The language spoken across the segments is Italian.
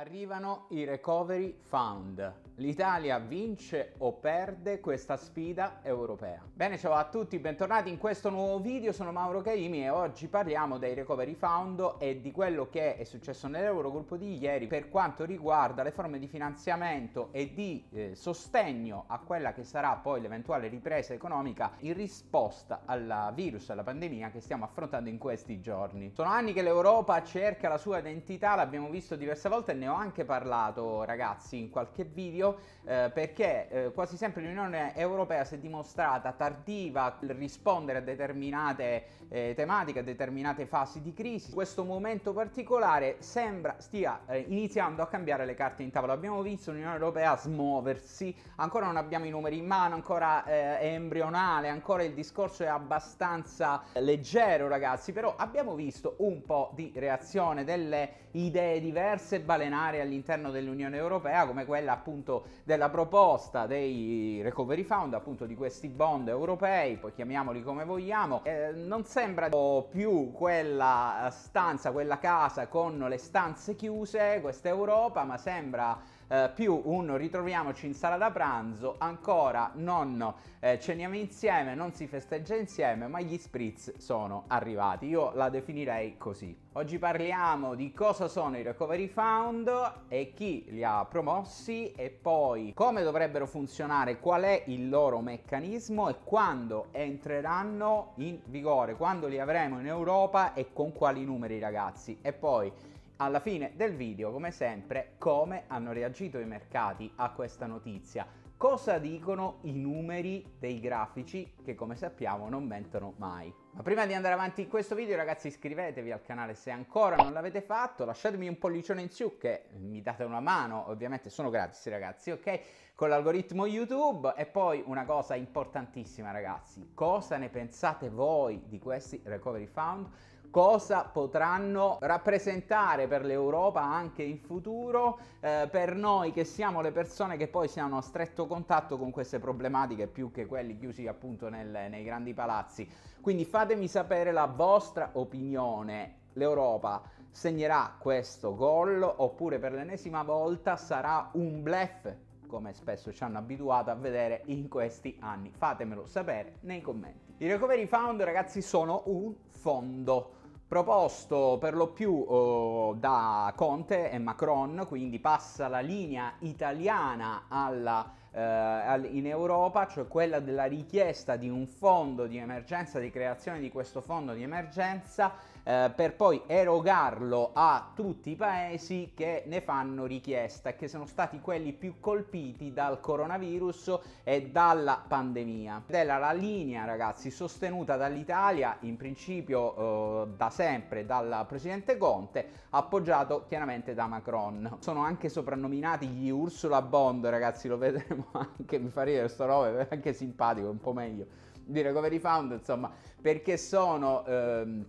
Arrivano i recovery fund. L'Italia vince o perde questa sfida europea? Bene, ciao a tutti, bentornati in questo nuovo video, sono Mauro Caimi e oggi parliamo dei recovery fund e di quello che è successo nell'Eurogruppo di ieri per quanto riguarda le forme di finanziamento e di eh, sostegno a quella che sarà poi l'eventuale ripresa economica in risposta al virus, alla pandemia che stiamo affrontando in questi giorni. Sono anni che l'Europa cerca la sua identità, l'abbiamo visto diverse volte ne ho anche parlato ragazzi in qualche video eh, perché eh, quasi sempre l'Unione Europea si è dimostrata tardiva nel rispondere a determinate eh, tematiche, a determinate fasi di crisi. Questo momento particolare sembra stia eh, iniziando a cambiare le carte in tavola. Abbiamo visto l'Unione Europea smuoversi, ancora non abbiamo i numeri in mano, ancora eh, è embrionale, ancora il discorso è abbastanza leggero ragazzi, però abbiamo visto un po' di reazione delle idee diverse balenate aree all'interno dell'Unione Europea come quella appunto della proposta dei recovery fund, appunto di questi bond europei, poi chiamiamoli come vogliamo, eh, non sembra più quella stanza, quella casa con le stanze chiuse, questa Europa, ma sembra Uh, più un ritroviamoci in sala da pranzo, ancora non eh, ceniamo insieme, non si festeggia insieme, ma gli spritz sono arrivati. Io la definirei così. Oggi parliamo di cosa sono i recovery fund e chi li ha promossi e poi come dovrebbero funzionare, qual è il loro meccanismo e quando entreranno in vigore, quando li avremo in Europa e con quali numeri ragazzi. E poi alla fine del video, come sempre, come hanno reagito i mercati a questa notizia cosa dicono i numeri dei grafici che come sappiamo non mentono mai. Ma prima di andare avanti in questo video ragazzi iscrivetevi al canale se ancora non l'avete fatto, lasciatemi un pollicione in su che mi date una mano, ovviamente sono gratis ragazzi, ok? Con l'algoritmo YouTube e poi una cosa importantissima ragazzi, cosa ne pensate voi di questi recovery fund? cosa potranno rappresentare per l'Europa anche in futuro, eh, per noi che siamo le persone che poi siamo a stretto contatto con queste problematiche più che quelli chiusi appunto nel, nei grandi palazzi. Quindi fatemi sapere la vostra opinione. L'Europa segnerà questo gol oppure per l'ennesima volta sarà un blef come spesso ci hanno abituato a vedere in questi anni. Fatemelo sapere nei commenti. I Recovery Fund ragazzi sono un fondo proposto per lo più eh, da Conte e Macron, quindi passa la linea italiana alla eh, in Europa, cioè quella della richiesta di un fondo di emergenza, di creazione di questo fondo di emergenza eh, per poi erogarlo a tutti i paesi che ne fanno richiesta, e che sono stati quelli più colpiti dal coronavirus e dalla pandemia. Ed era la linea, ragazzi, sostenuta dall'Italia in principio eh, da sempre dal presidente Conte, appoggiato chiaramente da Macron. Sono anche soprannominati gli Ursula Bond, ragazzi, lo vedremo vedremo anche, mi fa ridere sto nome, anche simpatico, un po' meglio, di Recovery Fund, insomma, perché sono... Ehm,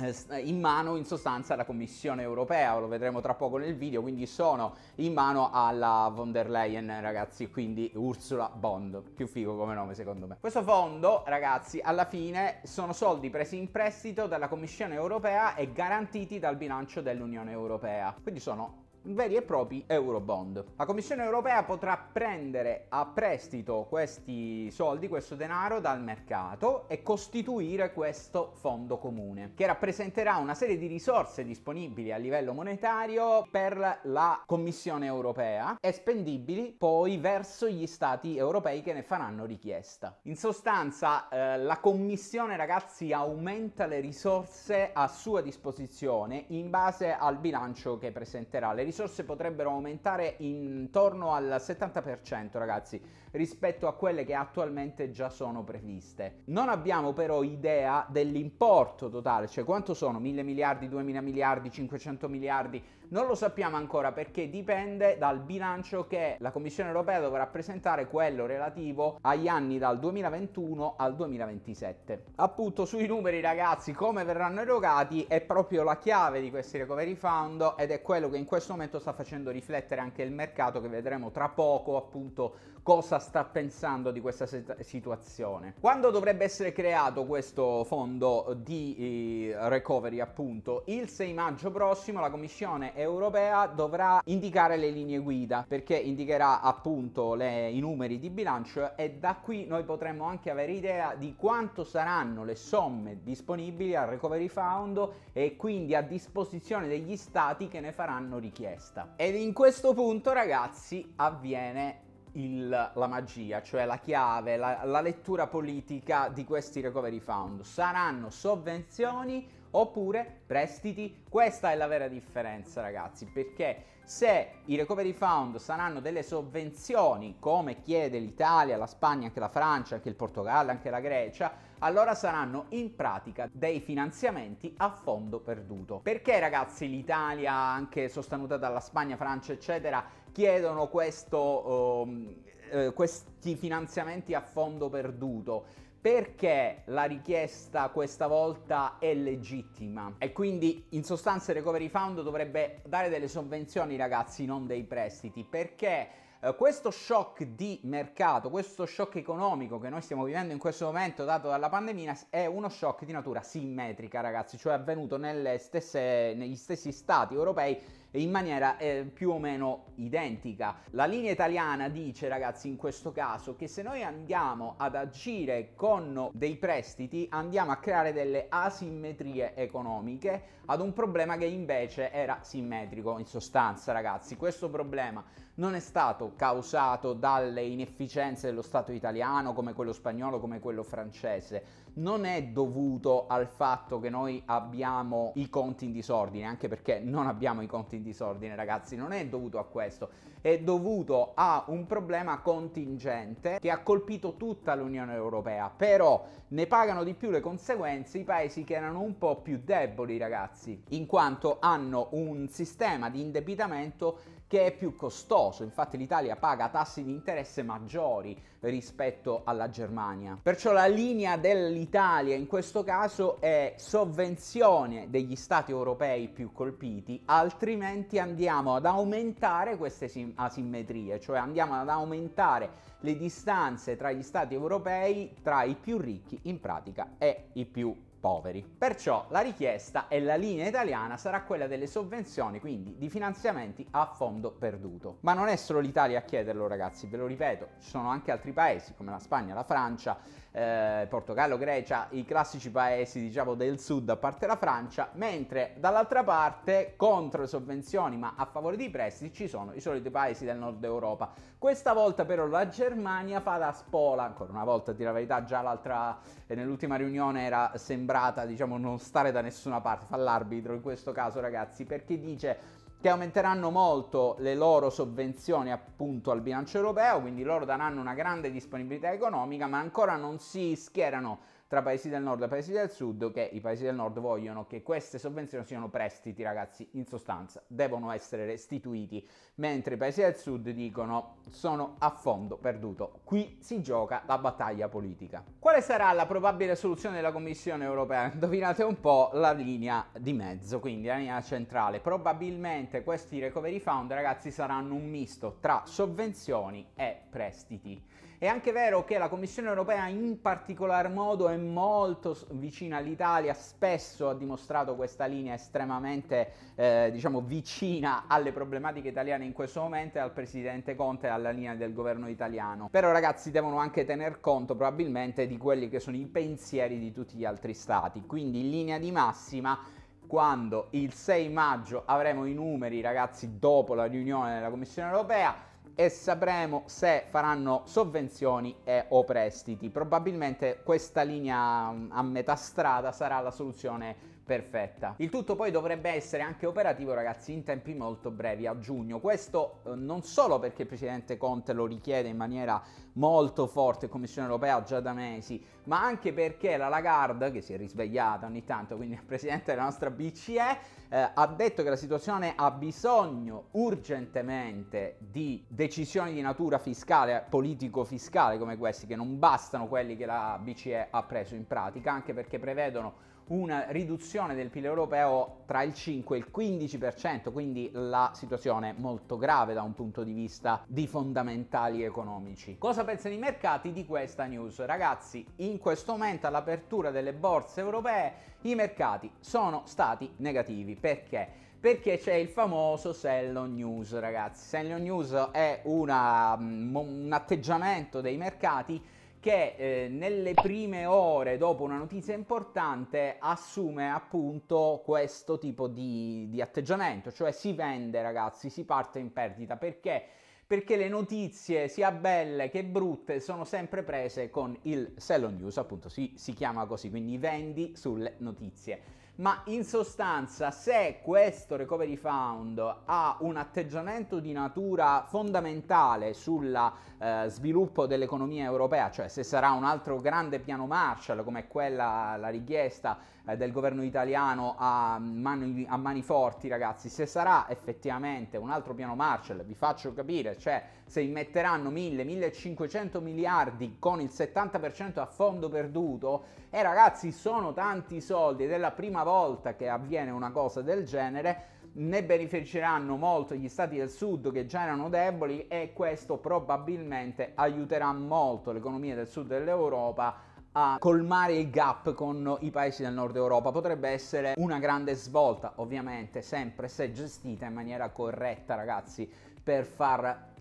eh, eh, in mano in sostanza alla Commissione europea, lo vedremo tra poco nel video, quindi sono in mano alla von der Leyen ragazzi, quindi Ursula Bond, più figo come nome secondo me. Questo fondo ragazzi alla fine sono soldi presi in prestito dalla Commissione europea e garantiti dal bilancio dell'Unione europea, quindi sono veri e propri euro bond. La Commissione europea potrà prendere a prestito questi soldi, questo denaro dal mercato e costituire questo fondo comune che rappresenterà una serie di risorse disponibili a livello monetario per la Commissione europea e spendibili poi verso gli stati europei che ne faranno richiesta. In sostanza eh, la Commissione ragazzi aumenta le risorse a sua disposizione in base al bilancio che presenterà. Le risorse risorse potrebbero aumentare intorno al 70%, ragazzi, rispetto a quelle che attualmente già sono previste. Non abbiamo però idea dell'importo totale, cioè quanto sono 1000 miliardi, 2000 miliardi, 500 miliardi non lo sappiamo ancora perché dipende dal bilancio che la Commissione europea dovrà presentare, quello relativo agli anni dal 2021 al 2027. Appunto sui numeri ragazzi come verranno erogati è proprio la chiave di questi recovery fund ed è quello che in questo momento sta facendo riflettere anche il mercato che vedremo tra poco appunto cosa sta pensando di questa situazione. Quando dovrebbe essere creato questo fondo di eh, recovery, appunto, il 6 maggio prossimo la Commissione europea dovrà indicare le linee guida perché indicherà appunto le, i numeri di bilancio e da qui noi potremmo anche avere idea di quanto saranno le somme disponibili al recovery fund e quindi a disposizione degli stati che ne faranno richiesta. Ed in questo punto ragazzi avviene il, la magia, cioè la chiave, la, la lettura politica di questi recovery fund. Saranno sovvenzioni oppure prestiti. Questa è la vera differenza, ragazzi, perché se i recovery fund saranno delle sovvenzioni, come chiede l'Italia, la Spagna, anche la Francia, anche il Portogallo, anche la Grecia, allora saranno in pratica dei finanziamenti a fondo perduto. Perché ragazzi l'Italia, anche sostenuta dalla Spagna, Francia, eccetera, chiedono questo, ehm, eh, questi finanziamenti a fondo perduto? perché la richiesta questa volta è legittima e quindi in sostanza il recovery fund dovrebbe dare delle sovvenzioni ragazzi non dei prestiti perché eh, questo shock di mercato, questo shock economico che noi stiamo vivendo in questo momento dato dalla pandemia è uno shock di natura simmetrica, ragazzi, cioè è avvenuto stesse, negli stessi stati europei in maniera eh, più o meno identica. La linea italiana dice ragazzi in questo caso che se noi andiamo ad agire con dei prestiti andiamo a creare delle asimmetrie economiche ad un problema che invece era simmetrico in sostanza ragazzi. Questo problema non è stato causato dalle inefficienze dello Stato italiano come quello spagnolo come quello francese non è dovuto al fatto che noi abbiamo i conti in disordine, anche perché non abbiamo i conti in disordine ragazzi, non è dovuto a questo, è dovuto a un problema contingente che ha colpito tutta l'Unione Europea, però ne pagano di più le conseguenze i paesi che erano un po' più deboli ragazzi, in quanto hanno un sistema di indebitamento che è più costoso, infatti l'Italia paga tassi di interesse maggiori rispetto alla Germania. Perciò la linea dell'Italia in questo caso è sovvenzione degli stati europei più colpiti, altrimenti andiamo ad aumentare queste asimmetrie, cioè andiamo ad aumentare le distanze tra gli stati europei, tra i più ricchi in pratica e i più poveri. Perciò la richiesta e la linea italiana sarà quella delle sovvenzioni, quindi di finanziamenti a fondo perduto. Ma non è solo l'Italia a chiederlo ragazzi, ve lo ripeto, ci sono anche altri paesi come la Spagna, la Francia, eh, Portogallo, Grecia, i classici paesi diciamo, del sud a parte la Francia, mentre dall'altra parte contro le sovvenzioni ma a favore dei prestiti ci sono i soliti paesi del nord Europa. Questa volta però la Germania fa da spola, ancora una volta di la verità già l'altra eh, nell'ultima riunione era sembrata diciamo non stare da nessuna parte, fa l'arbitro in questo caso ragazzi perché dice che aumenteranno molto le loro sovvenzioni appunto al bilancio europeo, quindi loro daranno una grande disponibilità economica, ma ancora non si schierano tra paesi del nord e paesi del sud, che i paesi del nord vogliono che queste sovvenzioni siano prestiti, ragazzi, in sostanza devono essere restituiti, mentre i paesi del sud dicono sono a fondo perduto. Qui si gioca la battaglia politica. Quale sarà la probabile soluzione della Commissione europea? Indovinate un po' la linea di mezzo, quindi la linea centrale. Probabilmente questi recovery fund, ragazzi, saranno un misto tra sovvenzioni e prestiti. È anche vero che la Commissione europea in particolar modo è molto vicina all'Italia, spesso ha dimostrato questa linea estremamente eh, diciamo vicina alle problematiche italiane in questo momento e al presidente Conte e alla linea del governo italiano. Però ragazzi devono anche tener conto probabilmente di quelli che sono i pensieri di tutti gli altri stati, quindi in linea di massima quando il 6 maggio avremo i numeri ragazzi dopo la riunione della Commissione europea e sapremo se faranno sovvenzioni e, o prestiti. Probabilmente questa linea mm, a metà strada sarà la soluzione perfetta. Il tutto poi dovrebbe essere anche operativo ragazzi in tempi molto brevi a giugno, questo eh, non solo perché il Presidente Conte lo richiede in maniera molto forte Commissione Europea già da mesi, ma anche perché la Lagarde, che si è risvegliata ogni tanto, quindi il Presidente della nostra BCE, eh, ha detto che la situazione ha bisogno urgentemente di decisioni di natura fiscale, politico-fiscale come questi, che non bastano quelli che la BCE ha preso in pratica, anche perché prevedono una riduzione del PIL europeo tra il 5 e il 15%, quindi la situazione è molto grave da un punto di vista di fondamentali economici. Cosa pensano i mercati di questa news? Ragazzi, in questo momento all'apertura delle borse europee i mercati sono stati negativi. Perché? perché c'è il famoso sell on news, ragazzi. Sell on news è una, mm, un atteggiamento dei mercati che eh, nelle prime ore dopo una notizia importante assume appunto questo tipo di, di atteggiamento, cioè si vende ragazzi, si parte in perdita perché perché le notizie, sia belle che brutte, sono sempre prese con il sell on news, appunto si, si chiama così, quindi vendi sulle notizie ma in sostanza se questo recovery fund ha un atteggiamento di natura fondamentale sul eh, sviluppo dell'economia europea, cioè se sarà un altro grande piano Marshall come quella la richiesta eh, del governo italiano a mani, a mani forti ragazzi, se sarà effettivamente un altro piano Marshall, vi faccio capire, cioè se immetteranno 1000-1500 miliardi con il 70% a fondo perduto, e eh, ragazzi sono tanti soldi ed è la prima volta che avviene una cosa del genere, ne beneficeranno molto gli stati del sud che già erano deboli e questo probabilmente aiuterà molto l'economia del sud dell'Europa a colmare il gap con i paesi del nord Europa. Potrebbe essere una grande svolta, ovviamente, sempre se gestita in maniera corretta, ragazzi, per far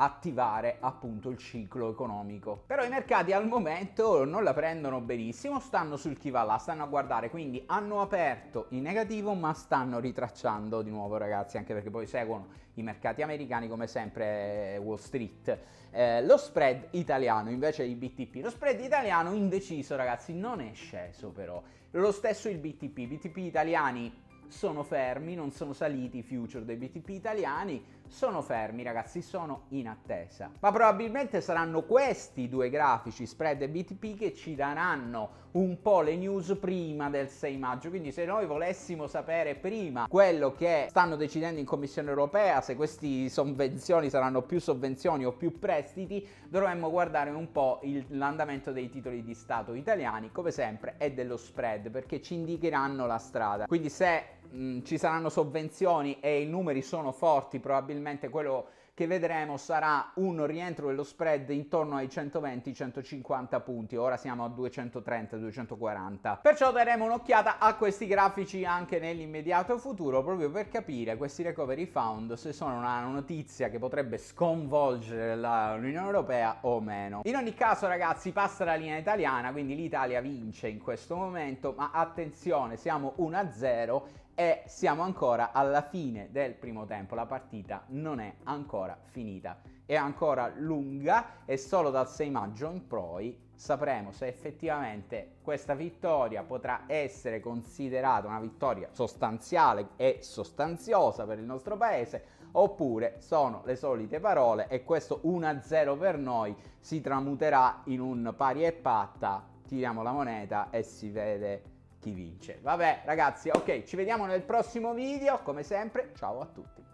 attivare appunto il ciclo economico. Però i mercati al momento non la prendono benissimo, stanno sul chi va là, stanno a guardare, quindi hanno aperto in negativo ma stanno ritracciando di nuovo ragazzi, anche perché poi seguono i mercati americani come sempre eh, Wall Street. Eh, lo spread italiano invece il BTP, lo spread italiano indeciso ragazzi non è sceso però, lo stesso il BTP, i BTP italiani sono fermi, non sono saliti i future dei BTP italiani, sono fermi ragazzi, sono in attesa. Ma probabilmente saranno questi due grafici, spread e BTP, che ci daranno un po' le news prima del 6 maggio. Quindi se noi volessimo sapere prima quello che stanno decidendo in Commissione Europea, se queste sovvenzioni saranno più sovvenzioni o più prestiti, dovremmo guardare un po' l'andamento dei titoli di Stato italiani, come sempre, e dello spread, perché ci indicheranno la strada. Quindi se Mm, ci saranno sovvenzioni e i numeri sono forti, probabilmente quello che vedremo sarà un rientro dello spread intorno ai 120-150 punti, ora siamo a 230-240. Perciò daremo un'occhiata a questi grafici anche nell'immediato futuro proprio per capire questi recovery fund se sono una notizia che potrebbe sconvolgere l'Unione Europea o meno. In ogni caso ragazzi passa la linea italiana, quindi l'Italia vince in questo momento, ma attenzione siamo 1-0 e siamo ancora alla fine del primo tempo, la partita non è ancora finita, è ancora lunga e solo dal 6 maggio in poi sapremo se effettivamente questa vittoria potrà essere considerata una vittoria sostanziale e sostanziosa per il nostro paese oppure sono le solite parole e questo 1-0 per noi si tramuterà in un pari e patta, tiriamo la moneta e si vede chi vince. Vabbè ragazzi, ok, ci vediamo nel prossimo video, come sempre, ciao a tutti.